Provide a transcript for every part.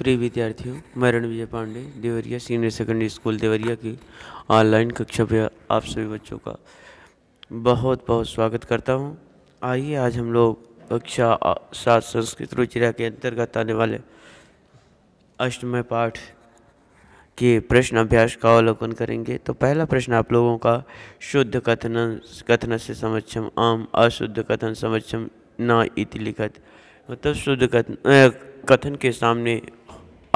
प्रिय विद्यार्थियों मैं Ran Vijay Pandey Deoria senior secondary school Deoria की ऑनलाइन कक्षा पर आप सभी बच्चों का बहुत बहुत स्वागत करता हूं। आइए आज हम लोग कक्षा सात संस्कृत रुचिरा के अंतर्गत आने वाले अष्टमय पाठ के प्रश्न अभ्यास का अवलोकन करेंगे तो पहला प्रश्न आप लोगों का शुद्ध कथन कथन से समक्षम आम अशुद्ध कथन समक्षम न इति लिखत मतलब शुद्ध कथन कथन के सामने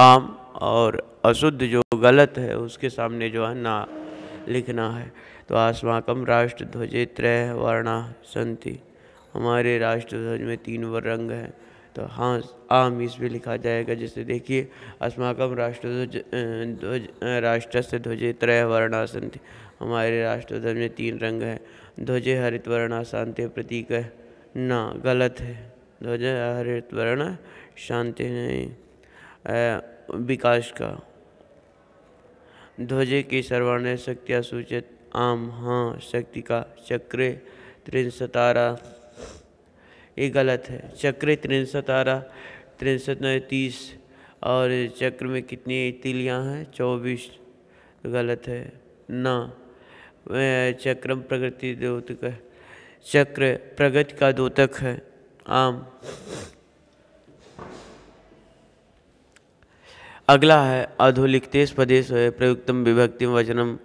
आम और अशुद्ध जो गलत है उसके सामने जो है ना लिखना है तो आसमाकम राष्ट्र ध्वजे त्रय वर्णा संति हमारे राष्ट्र तो हाँ, ध्वज में तीन रंग हैं तो हाँ आम इसमें लिखा जाएगा जैसे देखिए अस्माकम राष्ट्र ध्वज ध्वज राष्ट्र से ध्वजे त्रय वर्णा संति हमारे राष्ट्र ध्वज में तीन रंग हैं ध्वजे हरित वर्णा शांति प्रतीक है ना गलत है ध्वज हरित वर्ण शांति नहीं विकास का ध्वजे की सर्वान्य शक्तियाँ सूचित आम हाँ शक्ति का चक्र सतारा ये गलत है चक्र त्रिंसतारा तिरसठ नौ तीस और चक्र में कितनी तिलियाँ हैं चौबीस गलत है ना चक्रम प्रगति दोतक है चक्र प्रगति का दोतक है आम अगला है अधोलिखते प्रदेश है प्रयुक्तम विभक्ति वचनम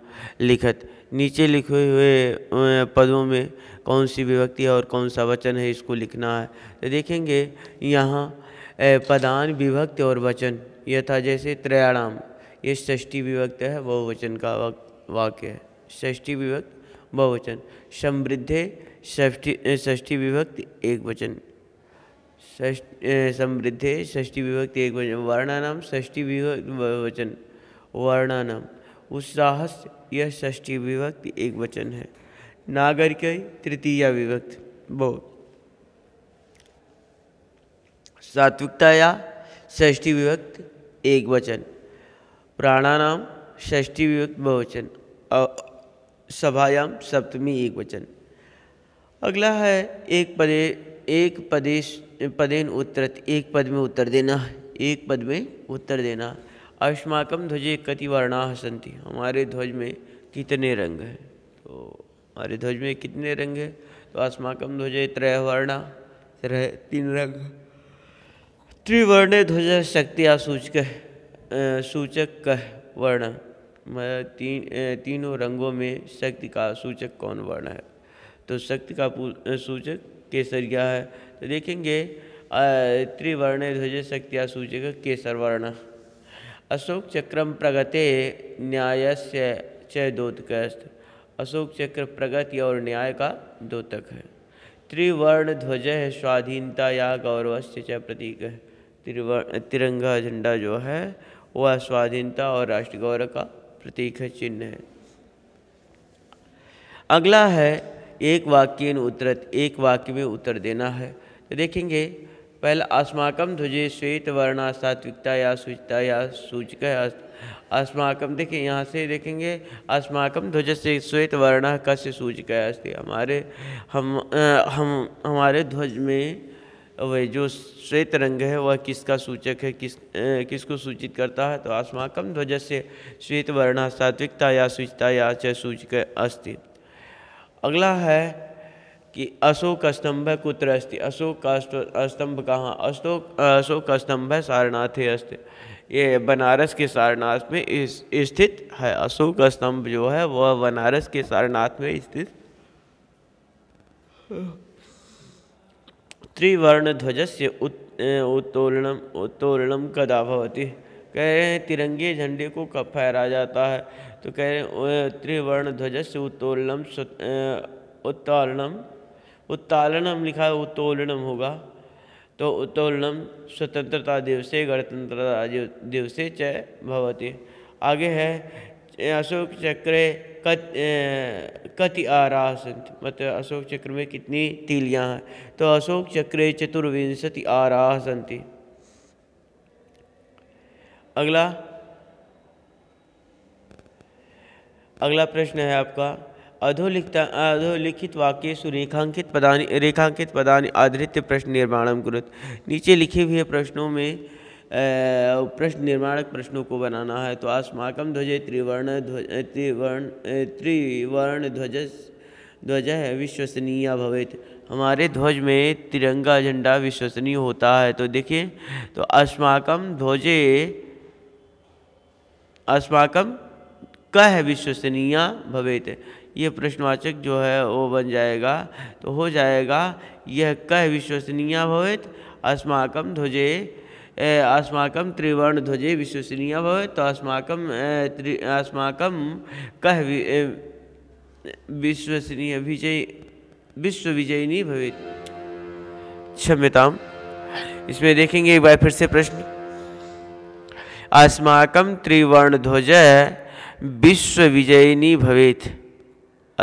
लिखत नीचे लिखे हुए पदों में कौन सी विभक्ति और कौन सा वचन है इसको लिखना है तो देखेंगे यहाँ पदान विभक्ति और वचन यथा जैसे त्रयाणाम ये षष्ठी विभक्त है बहुवचन का वाक्य है षष्ठी विभक्त बहुवचन समृद्धे षष्ठी षष्ठी विभक्त एक वचन समृद्धे षष्टि विभक्ति एक वचन वर्णानाम विभक्ति वचन वर्णानाम उत्साह यह षष्ठी विभक्ति एक वचन है नागरिक तृतीय विभक्ति बो सात्विकता या षष्ठी विभक्त एक वचन प्राणानाम षष्ठी विभक्त बहुवचन सभायाम सप्तमी एक वचन अगला है एक पदे एक प्रदेश पदेन उत्तर एक पद में उत्तर देना एक पद में उत्तर देना अस्माकम ध्वजे कति वर्णा सन्ति हमारे ध्वज में कितने रंग हैं तो हमारे ध्वज में कितने रंग हैं तो अस्माकम ध्वजे त्रय वर्णा त्रय तीन रंग त्रिवर्ण ध्वज शक्ति सूचक सूचक वर्ण तीन तीनों रंगों में शक्ति का सूचक कौन वर्ण है तो शक्ति का सूचक केसरिया है तो देखेंगे त्रिवर्ण ध्वज शक्तिया सूचक केसर वर्ण अशोक चक्रम प्रगते न्याय से च अशोक चक्र प्रगति और न्याय का दोतक है त्रिवर्ण ध्वज है स्वाधीनता या गौरव से च प्रतीक है त्रिवर्ण तिरंगा झंडा जो है वह स्वाधीनता और राष्ट्र गौरव का प्रतीक है चिन्ह है अगला है एक वाक्य उतरत एक वाक्य में उत्तर देना है तो देखेंगे पहला अस्माकम ध्वजे श्वेत वर्णा सात्विकता या सूचता या सूचक है अस्माकम देखिए यहाँ से देखेंगे अस्माकम ध्वज से श्वेत वर्ण कस्य सूचक है अस्ति हमारे हम आ, हम हमारे ध्वज में वह जो श्वेत रंग है वह किसका सूचक है किस आ, किसको सूचित करता है तो अस्माकम ध्वज से श्वेत वर्ण सात्विकता या सूचता या च सूचक अस्थित अगला है कि अशोक स्तंभ कुत्र अस्थि अशोक स्तंभ कहाँ अशोक अशोक का स्तंभ है सारनाथ अस्त ये बनारस के सारनाथ में इस स्थित है अशोक स्तंभ जो है वह बनारस के सारनाथ में स्थित त्रिवर्ण ध्वज से उत्तोलनम उत्तोलनम कदा भवती कह रहे हैं तिरंगे झंडे को कब फहरा जाता है तो कह रहे हैं त्रिवर्ण से उत्तोलनम उत्तालनम उत्तालनम लिखा है उत्तोलनम होगा तो उत्तोलनम स्वतंत्रता दिवसे गणतंत्रता दिवसे चय भवती आगे है अशोक चक्र कत कति आरा सन्त मतलब अशोक चक्र में कितनी तीलियाँ हैं तो अशोक चक्र चतुर्विंशति आरा सन्ती अगला अगला प्रश्न है आपका अधोलिखता अधोलिखित वाक्य सुरेखांकित पदान रेखांकित पदान आधारित प्रश्न निर्माण कुरुत नीचे लिखे हुए प्रश्नों में प्रश्न निर्माणक प्रश्नों को बनाना है तो अस्माकम ध्वज त्रिवर्ण ध्वज त्रिवर्ण त्रिवर्ण ध्वज ध्वज है विश्वसनीय भवित हमारे ध्वज में तिरंगा झंडा विश्वसनीय होता है तो देखिए तो अस्माकम ध्वजे अस्माक कह विश्वसनीय भवेत ये प्रश्नवाचक जो है वो बन जाएगा तो हो जाएगा यह कह विश्वसनीय भवेत अस्माक ध्वजे त्रिवर्ण ध्वजे विश्वसनीय भवे तो अस्माक अस्माक कह विश्वसनीय विजय विश्वविजयिनी भवे क्षम्यता इसमें देखेंगे एक बार फिर से प्रश्न अस्माकम त्रिवर्णध्वज विश्व विजयिनी भवेत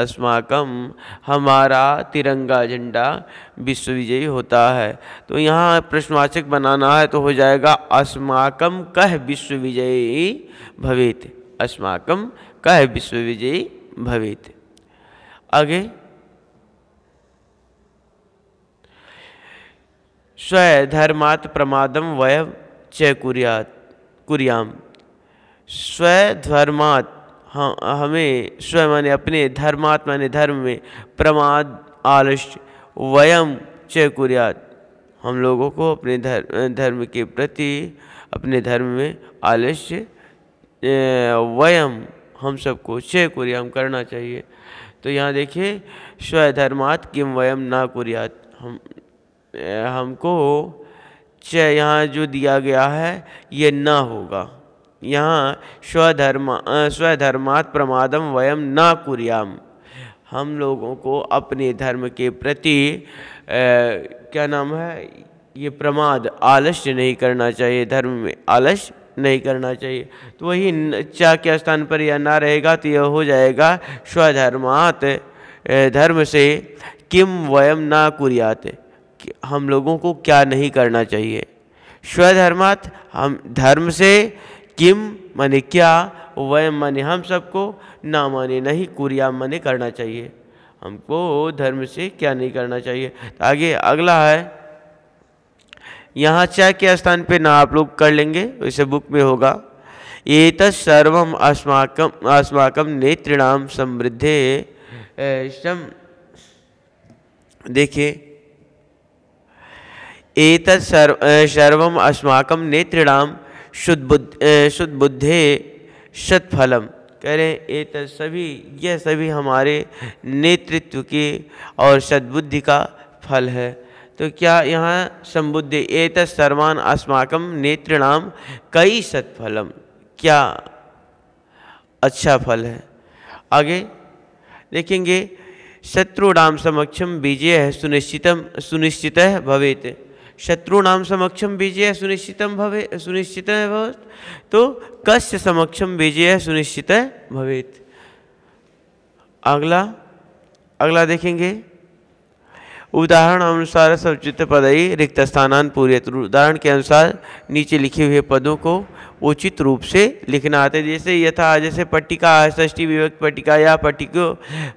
अस्माकम हमारा तिरंगा झंडा विश्व विजयी होता है तो यहाँ प्रश्नवाचक बनाना है तो हो जाएगा अस्माकम कह विश्व विजयी भवेत अस्माकम कह विश्व विजयी भवेत आगे स्वधर्मात् प्रमादम वय चैकुर्यात कुरियाम स्वधर्मात् हाँ, हमें स्व माने अपने धर्मात्मा माने धर्म में प्रमाद आलस्य वयम च कुरियात हम लोगों को अपने धर्म धर्म के प्रति अपने धर्म में आलस्य वयम हम सबको चय कुरियाम करना चाहिए तो यहाँ देखिए स्वधर्मात् किम वयम ना कुरियात हम हमको च यहाँ जो दिया गया है ये न होगा यहाँ स्वधर्म स्वधर्मात् प्रमादम वयम न कुरियाम हम लोगों को अपने धर्म के प्रति ए, क्या नाम है ये प्रमाद आलस्य नहीं करना चाहिए धर्म में आलस्य नहीं करना चाहिए तो वही चा के स्थान पर यह ना रहेगा तो यह हो जाएगा स्वधर्मात् धर्म से किम वयम ना कुर्याते हम लोगों को क्या नहीं करना चाहिए स्वधर्मात हम धर्म से किम माने क्या वह माने हम सबको ना माने नहीं कुरिया माने करना चाहिए हमको धर्म से क्या नहीं करना चाहिए तो आगे अगला है यहाँ चाय के स्थान पे ना आप लोग कर लेंगे वैसे बुक में होगा ये तर्व अस्माकम अस्माक नेतृणाम समृद्धे देखिए एक सर्व अस्माक अस्माकं शुद्धबुद्ध शुद्धबुद्धे सत्फलम कह रहे हैं एतत् सभी यह सभी हमारे नेतृत्व के और सद्बुद्धि का फल है तो क्या यहाँ सम्बुद्धि एक सर्वान अस्माकम नेतृणाम कई सत्फलम क्या अच्छा फल है आगे देखेंगे शत्रुणाम समक्षम विजय सुनिश्चितम सुनिश्चित भवेत शत्रुणाम समक्षम विजय सुनिश्चित भवे सुनिश्चित भवत तो कश्य समक्षम विजय सुनिश्चित भवेत अगला अगला देखेंगे उदाहरण अनुसार समुचित पदई रिक्त स्थानान पूरे तो उदाहरण के अनुसार नीचे लिखे हुए पदों को उचित रूप से लिखना आते जैसे यथा जैसे पट्टिका षष्ठी विभक्त पट्टिका या पटिको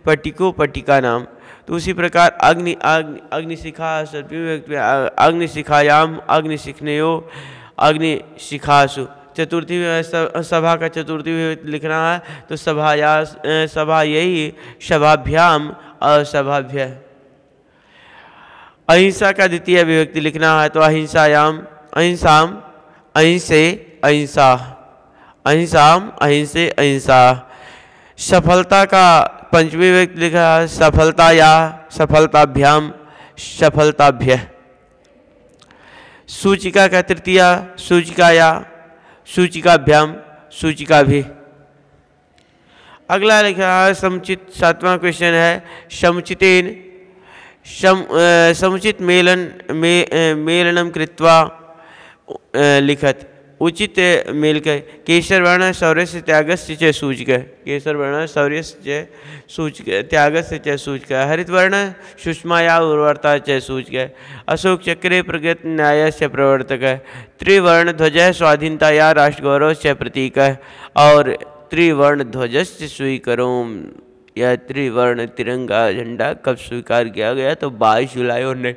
पट्टिको पट्टिका नाम तो उसी प्रकार अग्नि अग्नि अग्नि सत्य अग्नि शिखायाम अग्नि यो अग्नि शिखासु चतुर्थी सभा का चतुर्थी लिखना है तो सभाया सभा यही सभाभ्याम असभाभ्य अहिंसा का द्वितीय अभिव्यक्ति लिखना है तो अहिंसायाम अहिंसाम अहिंसे अहिंसा अहिंसाम अहिंसे अहिंसा सफलता का पंचमी व्यक्ति लिखा सफलता या सफलताभ्याम सफलताभ्य सूचिका का तृतीया सूचिका या सूचिकाभ्याम सूचिका भी अगला लिखा है समुचित सातवां क्वेश्चन है समुचितेन समुचित मेलन मे मेलनम कृत्वा लिखत उचित मिल गए केसर वर्ण शौर्य से त्याग से सूझ गए केसर वर्ण शौर्य से सूझ गए त्याग से चय सूझ गए हरित वर्ण सुषमा या उर्वरता चय सूझ गए अशोक चक्र प्रगत न्याय से प्रवर्तक है त्रिवर्ण ध्वज स्वाधीनता या राष्ट्र गौरव से प्रतीक है और त्रिवर्ण ध्वज से स्वीकरो यह त्रिवर्ण तिरंगा झंडा कब स्वीकार किया गया तो बाईस जुलाई उन्नीस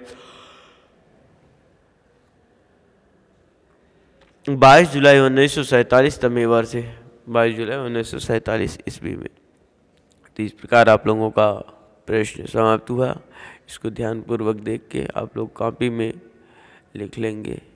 बाईस जुलाई उन्नीस सौ सैंतालीस तमी वर्ष है बाईस जुलाई उन्नीस सौ सैंतालीस ईस्वी में तो इस प्रकार आप लोगों का प्रश्न समाप्त हुआ इसको ध्यानपूर्वक देख के आप लोग कॉपी में लिख लेंगे